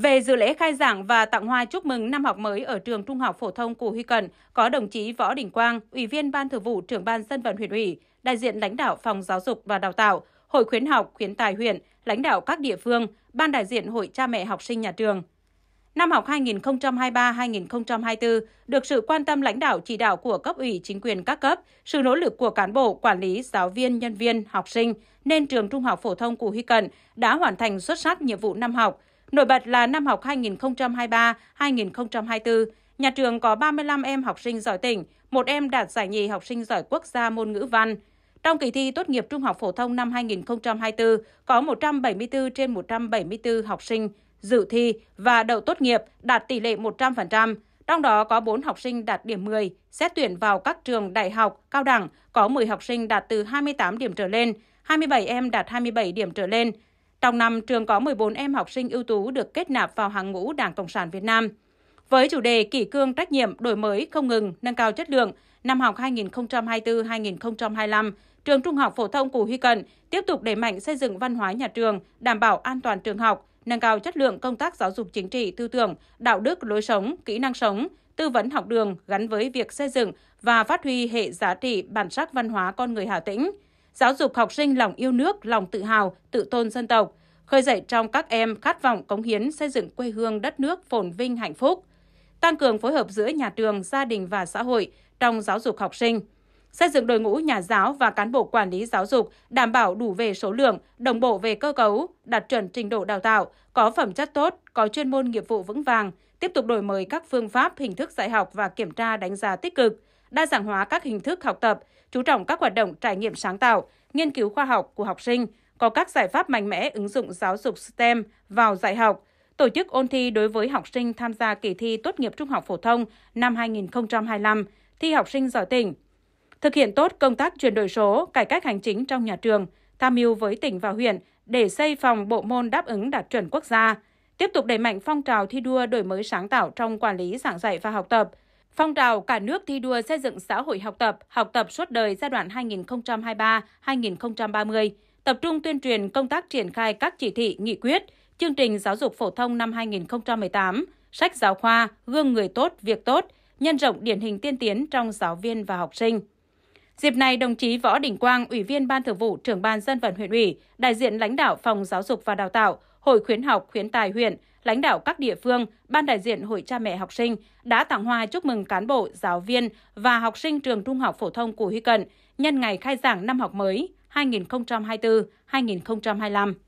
Về dự lễ khai giảng và tặng hoa chúc mừng năm học mới ở trường Trung học phổ thông Cù Huy Cần, có đồng chí Võ Đình Quang, Ủy viên Ban Thường vụ Trưởng ban Dân vận huyện ủy, đại diện lãnh đạo Phòng Giáo dục và Đào tạo, Hội khuyến học khuyến tài huyện, lãnh đạo các địa phương, ban đại diện Hội cha mẹ học sinh nhà trường. Năm học 2023-2024 được sự quan tâm lãnh đạo chỉ đạo của cấp ủy chính quyền các cấp, sự nỗ lực của cán bộ, quản lý, giáo viên, nhân viên, học sinh nên trường Trung học phổ thông Cù Huy Cần đã hoàn thành xuất sắc nhiệm vụ năm học – Nổi bật là năm học 2023-2024, nhà trường có 35 em học sinh giỏi tỉnh, một em đạt giải nhì học sinh giỏi quốc gia môn ngữ văn. Trong kỳ thi tốt nghiệp trung học phổ thông năm 2024, có 174 trên 174 học sinh dự thi và đậu tốt nghiệp đạt tỷ lệ 100%, trong đó có 4 học sinh đạt điểm 10, xét tuyển vào các trường đại học, cao đẳng, có 10 học sinh đạt từ 28 điểm trở lên, 27 em đạt 27 điểm trở lên, trong năm, trường có 14 em học sinh ưu tú được kết nạp vào hàng ngũ Đảng Cộng sản Việt Nam. Với chủ đề kỷ cương trách nhiệm, đổi mới không ngừng, nâng cao chất lượng, năm học 2024-2025, trường Trung học phổ thông Cù Huy Cận tiếp tục đẩy mạnh xây dựng văn hóa nhà trường, đảm bảo an toàn trường học, nâng cao chất lượng công tác giáo dục chính trị, tư tưởng, đạo đức, lối sống, kỹ năng sống, tư vấn học đường gắn với việc xây dựng và phát huy hệ giá trị bản sắc văn hóa con người Hà Tĩnh – giáo dục học sinh lòng yêu nước, lòng tự hào, tự tôn dân tộc, khơi dậy trong các em khát vọng cống hiến xây dựng quê hương đất nước phồn vinh hạnh phúc, tăng cường phối hợp giữa nhà trường, gia đình và xã hội trong giáo dục học sinh, xây dựng đội ngũ nhà giáo và cán bộ quản lý giáo dục đảm bảo đủ về số lượng, đồng bộ về cơ cấu, đạt chuẩn trình độ đào tạo, có phẩm chất tốt, có chuyên môn nghiệp vụ vững vàng, tiếp tục đổi mới các phương pháp, hình thức dạy học và kiểm tra đánh giá tích cực, đa dạng hóa các hình thức học tập, chú trọng các hoạt động trải nghiệm sáng tạo, nghiên cứu khoa học của học sinh, có các giải pháp mạnh mẽ ứng dụng giáo dục STEM vào dạy học, tổ chức ôn thi đối với học sinh tham gia kỳ thi tốt nghiệp trung học phổ thông năm 2025, thi học sinh giỏi tỉnh. Thực hiện tốt công tác chuyển đổi số, cải cách hành chính trong nhà trường, tham mưu với tỉnh và huyện để xây phòng bộ môn đáp ứng đạt chuẩn quốc gia, tiếp tục đẩy mạnh phong trào thi đua đổi mới sáng tạo trong quản lý giảng dạy và học tập – Phong trào cả nước thi đua xây dựng xã hội học tập, học tập suốt đời giai đoạn 2023-2030, tập trung tuyên truyền công tác triển khai các chỉ thị, nghị quyết, chương trình giáo dục phổ thông năm 2018, sách giáo khoa, gương người tốt, việc tốt, nhân rộng điển hình tiên tiến trong giáo viên và học sinh. Dịp này, đồng chí Võ Đình Quang, Ủy viên Ban Thường vụ, Trưởng ban Dân vận huyện ủy, đại diện lãnh đạo Phòng Giáo dục và Đào tạo, Hội khuyến học, khuyến tài huyện, lãnh đạo các địa phương, ban đại diện Hội cha mẹ học sinh đã tặng hoa chúc mừng cán bộ, giáo viên và học sinh trường Trung học phổ thông Củ Huy Cận nhân ngày khai giảng năm học mới 2024-2025.